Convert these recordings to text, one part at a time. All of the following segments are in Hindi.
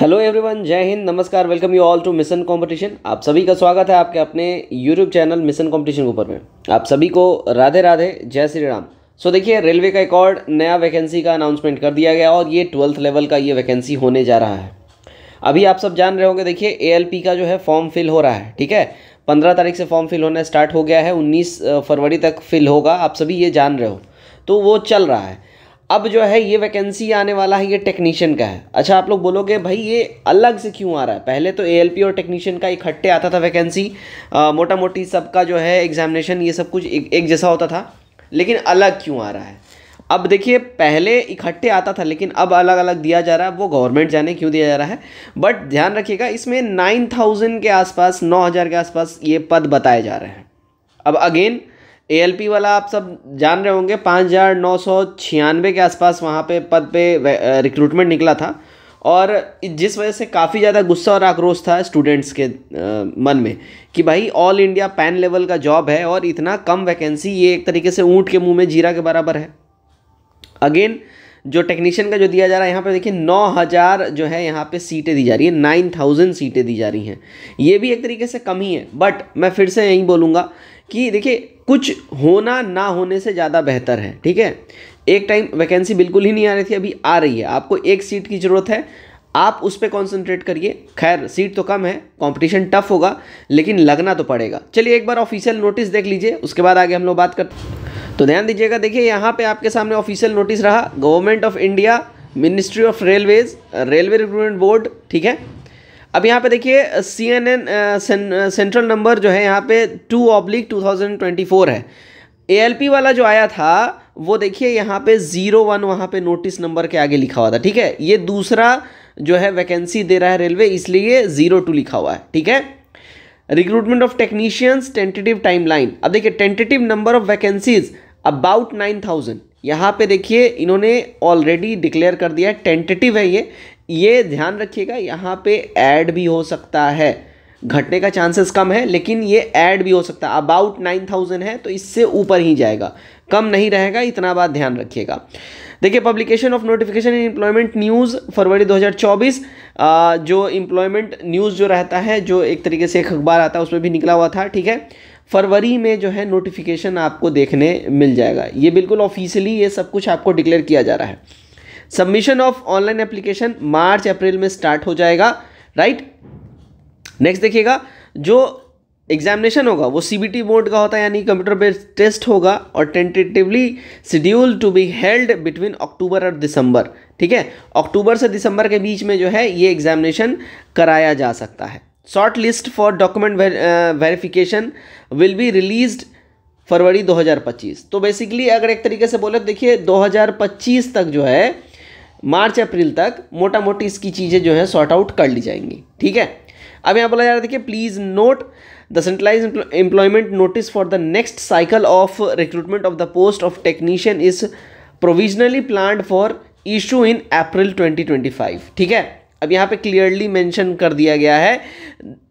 हेलो एवरीवन जय हिंद नमस्कार welcome you all to mission competition आप सभी का स्वागत है आपके अपने यूट्यूब चैनल मिशन कंपटीशन के ऊपर में आप सभी को राधे राधे जय श्री राम सो देखिए रेलवे का एक और नया वैकेंसी का अनाउंसमेंट कर दिया गया और ये ट्वेल्थ लेवल का ये वैकेंसी होने जा रहा है अभी आप सब जान रहे होंगे देखिए ए का जो है फॉर्म फिल हो रहा है ठीक है पंद्रह तारीख से फॉर्म फिल होना स्टार्ट हो गया है उन्नीस फरवरी तक फिल होगा आप सभी ये जान रहे हो तो वो चल रहा है अब जो है ये वैकेंसी आने वाला है ये टेक्नीशियन का है अच्छा आप लोग बोलोगे भाई ये अलग से क्यों आ रहा है पहले तो ए और टेक्नीशियन का इकट्ठे आता था वैकेंसी मोटा मोटी सबका जो है एग्जामिनेशन ये सब कुछ एक, एक जैसा होता था लेकिन अलग क्यों आ रहा है अब देखिए पहले इकट्ठे आता था लेकिन अब अलग अलग दिया जा रहा है वो गवर्नमेंट जाने क्यों दिया जा रहा है बट ध्यान रखिएगा इसमें नाइन थाउजेंड के आसपास नौ हज़ार के आसपास ये पद बताए जा रहे हैं अब अगेन ए वाला आप सब जान रहे होंगे पाँच हज़ार नौ सौ छियानवे के आसपास वहाँ पे पद पे रिक्रूटमेंट निकला था और जिस वजह से काफ़ी ज़्यादा गुस्सा और आक्रोश था स्टूडेंट्स के मन में कि भाई ऑल इंडिया पैन लेवल का जॉब है और इतना कम वैकेंसी ये एक तरीके से ऊँट के मुंह में जीरा के बराबर है अगेन जो टेक्नीशियन का जो दिया जा रहा है यहाँ पर देखिए नौ हज़ार जो है यहाँ पे सीटें दी जा रही है नाइन थाउजेंड सीटें दी जा रही हैं ये भी एक तरीके से कम ही है बट मैं फिर से यहीं बोलूँगा कि देखिए कुछ होना ना होने से ज़्यादा बेहतर है ठीक है एक टाइम वैकेंसी बिल्कुल ही नहीं आ रही थी अभी आ रही है आपको एक सीट की ज़रूरत है आप उस पर कॉन्सेंट्रेट करिए खैर सीट तो कम है कॉम्पिटिशन टफ होगा लेकिन लगना तो पड़ेगा चलिए एक बार ऑफिशियल नोटिस देख लीजिए उसके बाद आगे हम लोग बात करते तो ध्यान दीजिएगा देखिए यहाँ पे आपके सामने ऑफिशियल नोटिस रहा government of India ministry of railways railway recruitment board ठीक है अब यहाँ पे देखिए C N N central number जो है यहाँ पे two oblique two thousand twenty four है ए एल पी वाला जो आया था वो देखिए यहाँ पे ज़ीरो वन वहाँ पे नोटिस नंबर के आगे लिखा हुआ था ठीक है ये दूसरा जो है वैकेंसी दे रहा है रेलवे इसलिए ज़ीरो टू लिखा हुआ है ठीक है recruitment of technicians tentative timeline अब देखिए tentative number of vacancies about nine thousand यहाँ पे देखिए इन्होंने ऑलरेडी डिक्लेयर कर दिया टेंटेटिव है ये ये ध्यान रखिएगा यहाँ पे ऐड भी हो सकता है घटने का चांसेस कम है लेकिन ये ऐड भी हो सकता है अबाउट नाइन थाउजेंड है तो इससे ऊपर ही जाएगा कम नहीं रहेगा इतना बात ध्यान रखिएगा देखिए publication of notification in employment news February 2024 जो एम्प्लॉयमेंट न्यूज़ जो रहता है जो एक तरीके से एक अखबार आता है उसमें भी निकला हुआ था ठीक है फरवरी में जो है नोटिफिकेशन आपको देखने मिल जाएगा ये बिल्कुल ऑफिशियली ये सब कुछ आपको डिक्लेयर किया जा रहा है submission of online application March April में स्टार्ट हो जाएगा राइट नेक्स्ट देखिएगा जो एग्जामिनेशन होगा वो सी बी टी बोर्ड का होता है यानी कंप्यूटर बेस्ड टेस्ट होगा और tentatively schedule to be held between October और दिसंबर ठीक है अक्टूबर से दिसंबर के बीच में जो है ये एग्जामिनेशन कराया जा सकता है short list for document verification will be release February 2025 तो बेसिकली अगर एक तरीके से बोले तो देखिए 2025 तक जो है मार्च अप्रैल तक मोटा मोटी इसकी चीज़ें जो है सॉर्ट आउट कर ली जाएंगी ठीक है अब यहाँ बोला जा रहा है देखिए please note the centralize employment notice for the next cycle of recruitment of the post of technician is provisionally plan for issue in April 2025 ठीक है अब यहाँ पे क्लियरली मेंशन कर दिया गया है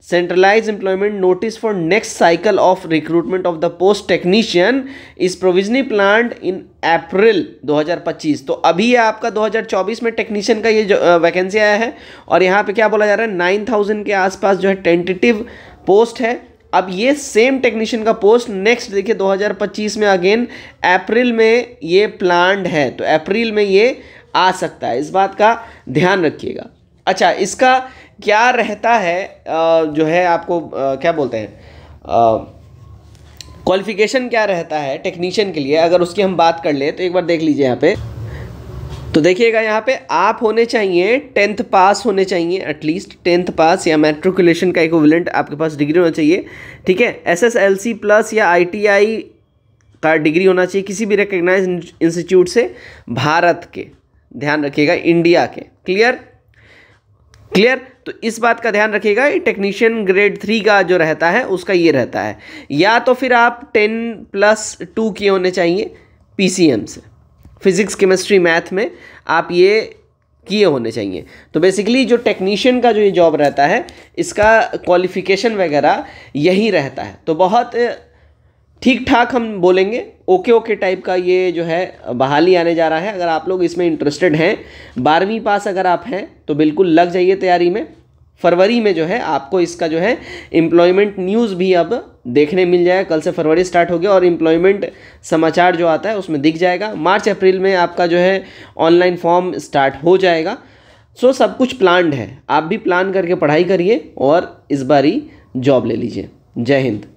centralize employment notice for next cycle of recruitment of the post technician is provisionally plant in April 2025 तो अभी है आपका 2024 में टेक्नीशियन का ये वैकेंसी आया है और यहाँ पे क्या बोला जा रहा है 9000 के आसपास जो है टेंटेटिव पोस्ट है अब ये सेम टेक्नीशियन का पोस्ट नेक्स्ट देखिए 2025 में अगेन अप्रैल में ये प्लांट है तो अप्रैल में ये आ सकता है इस बात का ध्यान रखिएगा अच्छा इसका क्या रहता है जो है आपको क्या बोलते हैं क्वालिफिकेशन क्या रहता है टेक्नीशियन के लिए अगर उसकी हम बात कर ले तो एक बार देख लीजिए यहाँ पे तो देखिएगा यहाँ पे आप होने चाहिए टेंथ पास होने चाहिए एटलीस्ट टेंथ पास या मेट्रिकुलेशन का इक्विवेलेंट आपके पास डिग्री होना चाहिए ठीक है S S L C plus या आई टी आई का डिग्री होना चाहिए किसी भी रिकग्नाइज इंस्टीट्यूट से भारत के ध्यान रखिएगा इंडिया के क्लियर क्लियर तो इस बात का ध्यान रखिएगा टेक्नीशियन ग्रेड थ्री का जो रहता है उसका ये रहता है या तो फिर आप टेन प्लस टू के होने चाहिए पी से फिज़िक्स केमिस्ट्री मैथ में आप ये किए होने चाहिए तो बेसिकली जो टेक्नीशियन का जो ये जॉब रहता है इसका क्वालिफिकेशन वगैरह यही रहता है तो बहुत ठीक ठाक हम बोलेंगे ओके ओके टाइप का ये जो है बहाली आने जा रहा है अगर आप लोग इसमें इंटरेस्टेड हैं बारहवीं पास अगर आप हैं तो बिल्कुल लग जाइए तैयारी में फरवरी में जो है आपको इसका जो है एम्प्लॉयमेंट न्यूज़ भी अब देखने मिल जाएगा कल से फरवरी स्टार्ट हो गया और एम्प्लॉयमेंट समाचार जो आता है उसमें दिख जाएगा मार्च अप्रैल में आपका जो है ऑनलाइन फॉर्म स्टार्ट हो जाएगा सो सब कुछ प्लान्ड है आप भी प्लान करके पढ़ाई करिए और इस बारी जॉब ले लीजिए जय हिंद